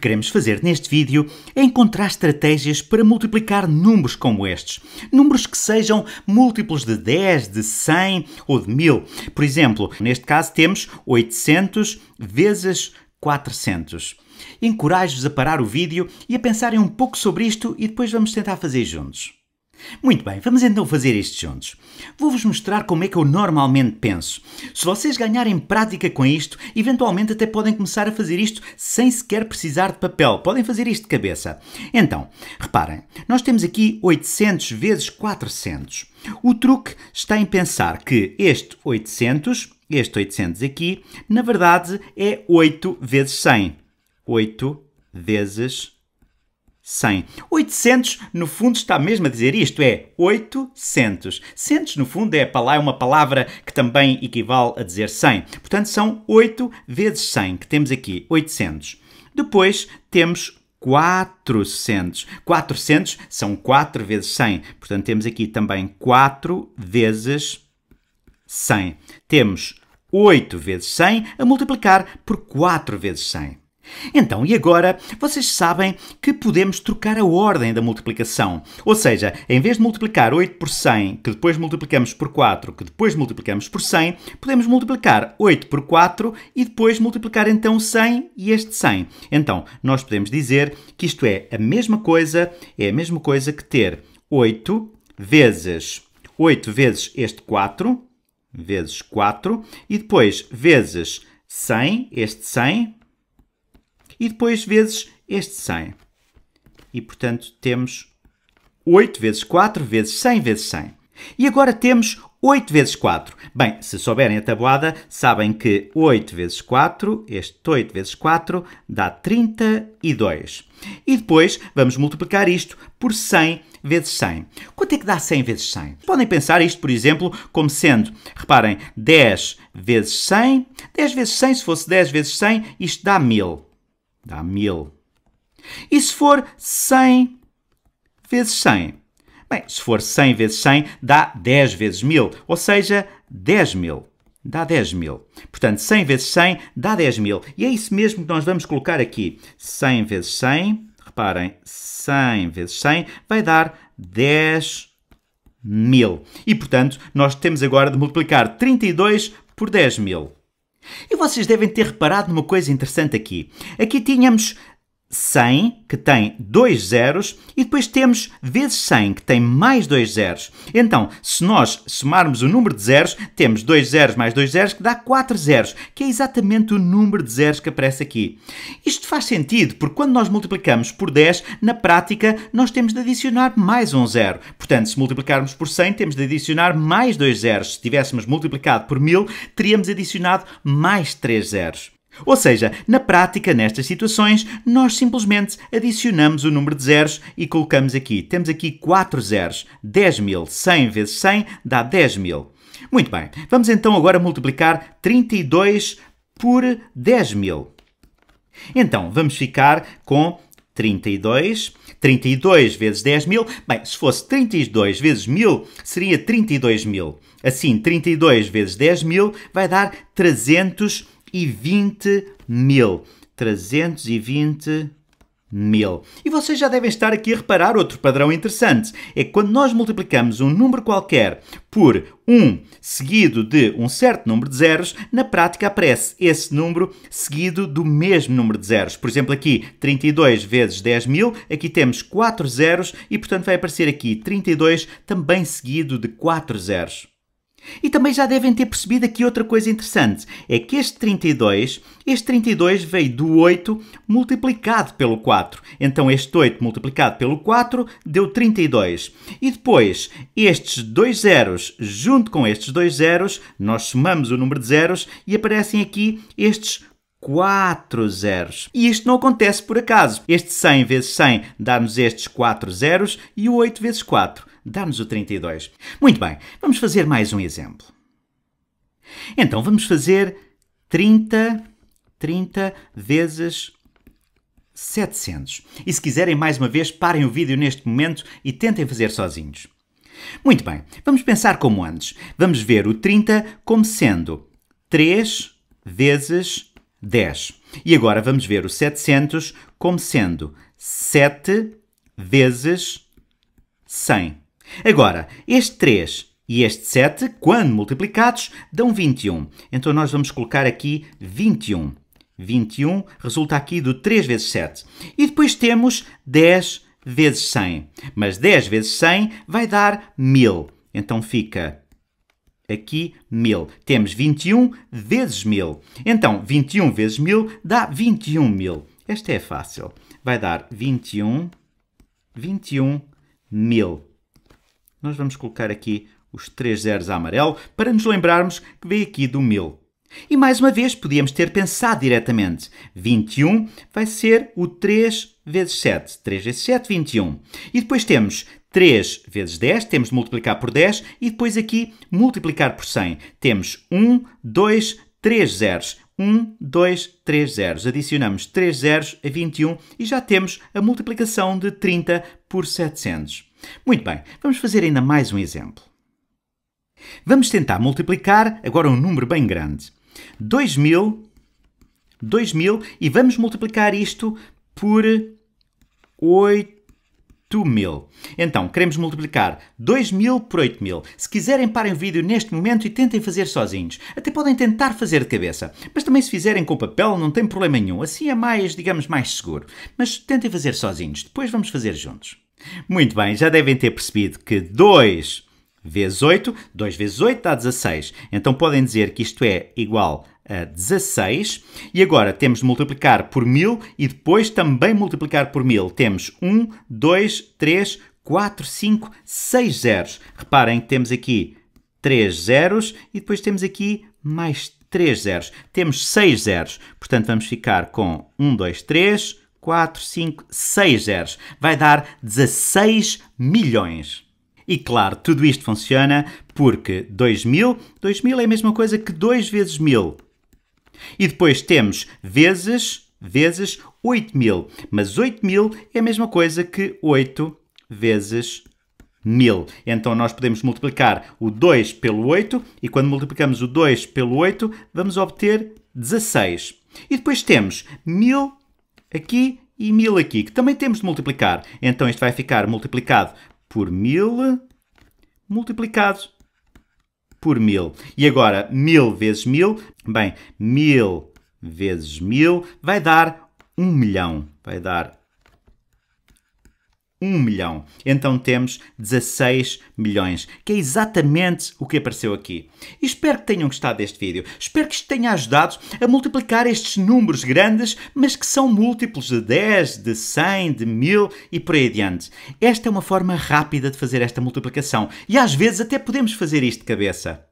queremos fazer neste vídeo é encontrar estratégias para multiplicar números como estes. Números que sejam múltiplos de 10, de 100 ou de 1000. Por exemplo, neste caso temos 800 vezes 400. Encorajo-vos a parar o vídeo e a pensarem um pouco sobre isto e depois vamos tentar fazer juntos. Muito bem, vamos então fazer isto juntos. Vou-vos mostrar como é que eu normalmente penso. Se vocês ganharem prática com isto, eventualmente até podem começar a fazer isto sem sequer precisar de papel. Podem fazer isto de cabeça. Então, reparem, nós temos aqui 800 vezes 400. O truque está em pensar que este 800, este 800 aqui, na verdade é 8 vezes 100. 8 vezes 100. 100. 800, no fundo, está mesmo a dizer isto, é 800. 100, no fundo, é, é uma palavra que também equivale a dizer 100. Portanto, são 8 vezes 100 que temos aqui, 800. Depois temos 400. 400 são 4 vezes 100. Portanto, temos aqui também 4 vezes 100. Temos 8 vezes 100 a multiplicar por 4 vezes 100. Então, e agora, vocês sabem que podemos trocar a ordem da multiplicação. Ou seja, em vez de multiplicar 8 por 100, que depois multiplicamos por 4, que depois multiplicamos por 100, podemos multiplicar 8 por 4 e depois multiplicar então 100 e este 100. Então, nós podemos dizer que isto é a mesma coisa, é a mesma coisa que ter 8 vezes 8 vezes este 4, vezes 4, e depois vezes 100, este 100, e depois vezes este 100. E, portanto, temos 8 vezes 4 vezes 100 vezes 100. E agora temos 8 vezes 4. Bem, se souberem a tabuada, sabem que 8 vezes 4, este 8 vezes 4, dá 32. E depois vamos multiplicar isto por 100 vezes 100. Quanto é que dá 100 vezes 100? Podem pensar isto, por exemplo, como sendo, reparem, 10 vezes 100. 10 vezes 100, se fosse 10 vezes 100, isto dá 1000 dá 1000. E se for 100 vezes 100? Bem, se for 100 vezes 100, dá 10 vezes 1000, ou seja, 10 mil. Dá 10 mil. Portanto, 100 vezes 100 dá 10 mil. E é isso mesmo que nós vamos colocar aqui. 100 vezes 100, reparem, 100 vezes 100 vai dar 10 mil. E, portanto, nós temos agora de multiplicar 32 por 10 mil. E vocês devem ter reparado numa coisa interessante aqui. Aqui tínhamos 100, que tem dois zeros, e depois temos vezes 100, que tem mais dois zeros. Então, se nós somarmos o número de zeros, temos dois zeros mais dois zeros, que dá quatro zeros, que é exatamente o número de zeros que aparece aqui. Isto faz sentido, porque quando nós multiplicamos por 10, na prática, nós temos de adicionar mais um zero. Portanto, se multiplicarmos por 100, temos de adicionar mais dois zeros. Se tivéssemos multiplicado por 1000, teríamos adicionado mais três zeros. Ou seja, na prática, nestas situações, nós simplesmente adicionamos o número de zeros e colocamos aqui. Temos aqui 4 zeros. 10.000. 100 vezes 100 dá 10.000. Muito bem, vamos então agora multiplicar 32 por 10.000. Então, vamos ficar com 32. 32 vezes 10.000. Bem, se fosse 32 vezes 1000, seria 32.000. Assim, 32 vezes 10.000 vai dar 300 e 20 mil. 320 mil. E vocês já devem estar aqui a reparar outro padrão interessante. É quando nós multiplicamos um número qualquer por 1 um, seguido de um certo número de zeros, na prática aparece esse número seguido do mesmo número de zeros. Por exemplo, aqui 32 vezes 10 mil, aqui temos 4 zeros e, portanto, vai aparecer aqui 32 também seguido de 4 zeros. E também já devem ter percebido aqui outra coisa interessante, é que este 32, este 32 veio do 8 multiplicado pelo 4. Então este 8 multiplicado pelo 4 deu 32. E depois, estes dois zeros, junto com estes dois zeros, nós somamos o número de zeros e aparecem aqui estes 4 zeros. E isto não acontece por acaso. Este 100 vezes 100 dá-nos estes 4 zeros e o 8 vezes 4 dá-nos o 32. Muito bem, vamos fazer mais um exemplo. Então vamos fazer 30, 30 vezes 700. E se quiserem, mais uma vez, parem o vídeo neste momento e tentem fazer sozinhos. Muito bem, vamos pensar como antes. Vamos ver o 30 como sendo 3 vezes 10. E agora vamos ver o 700 como sendo 7 vezes 100. Agora, este 3 e este 7, quando multiplicados, dão 21. Então nós vamos colocar aqui 21. 21 resulta aqui do 3 vezes 7. E depois temos 10 vezes 100. Mas 10 vezes 100 vai dar 1000. Então fica aqui 1000. Temos 21 vezes 1000. Então 21 vezes 1000 dá 21000. Esta é fácil. Vai dar 21, 21 mil nós vamos colocar aqui os três zeros a amarelo para nos lembrarmos que veio aqui do 1000. E mais uma vez, podíamos ter pensado diretamente. 21 vai ser o 3 vezes 7. 3 vezes 7, 21. E depois temos 3 vezes 10, temos de multiplicar por 10, e depois aqui multiplicar por 100. Temos 1, 2, 3 zeros. 1, 2, 3 zeros. Adicionamos 3 zeros a 21 e já temos a multiplicação de 30 por 700. Muito bem, vamos fazer ainda mais um exemplo. Vamos tentar multiplicar agora um número bem grande. 2000, 2000 e vamos multiplicar isto por 8000. Então, queremos multiplicar 2000 por 8000. Se quiserem, parem o vídeo neste momento e tentem fazer sozinhos. Até podem tentar fazer de cabeça, mas também se fizerem com papel não tem problema nenhum. Assim é mais, digamos, mais seguro. Mas tentem fazer sozinhos, depois vamos fazer juntos. Muito bem, já devem ter percebido que 2 vezes 8, 2 vezes 8 dá 16. Então podem dizer que isto é igual a 16. E agora temos de multiplicar por 1000 e depois também multiplicar por 1000. Temos 1, 2, 3, 4, 5, 6 zeros. Reparem que temos aqui 3 zeros e depois temos aqui mais 3 zeros. Temos 6 zeros. Portanto, vamos ficar com 1, 2, 3, 4, 5, 6 zeros. Vai dar 16 milhões. E claro, tudo isto funciona porque 2000, 2000 é a mesma coisa que 2 vezes 1000. E depois temos vezes, vezes 8000. Mas 8000 é a mesma coisa que 8 vezes 1000. Então nós podemos multiplicar o 2 pelo 8 e quando multiplicamos o 2 pelo 8 vamos obter 16. E depois temos 1000 aqui e 1000 aqui, que também temos de multiplicar. Então isto vai ficar multiplicado por 1000 multiplicado por 1000. E agora 1000 vezes 1000, bem, 1000 vezes 1000 vai dar 1 milhão. Vai dar 1 milhão. Então temos 16 milhões, que é exatamente o que apareceu aqui. E espero que tenham gostado deste vídeo. Espero que isto tenha ajudado a multiplicar estes números grandes, mas que são múltiplos de 10, de 100, de 1000 e por aí adiante. Esta é uma forma rápida de fazer esta multiplicação e às vezes até podemos fazer isto de cabeça.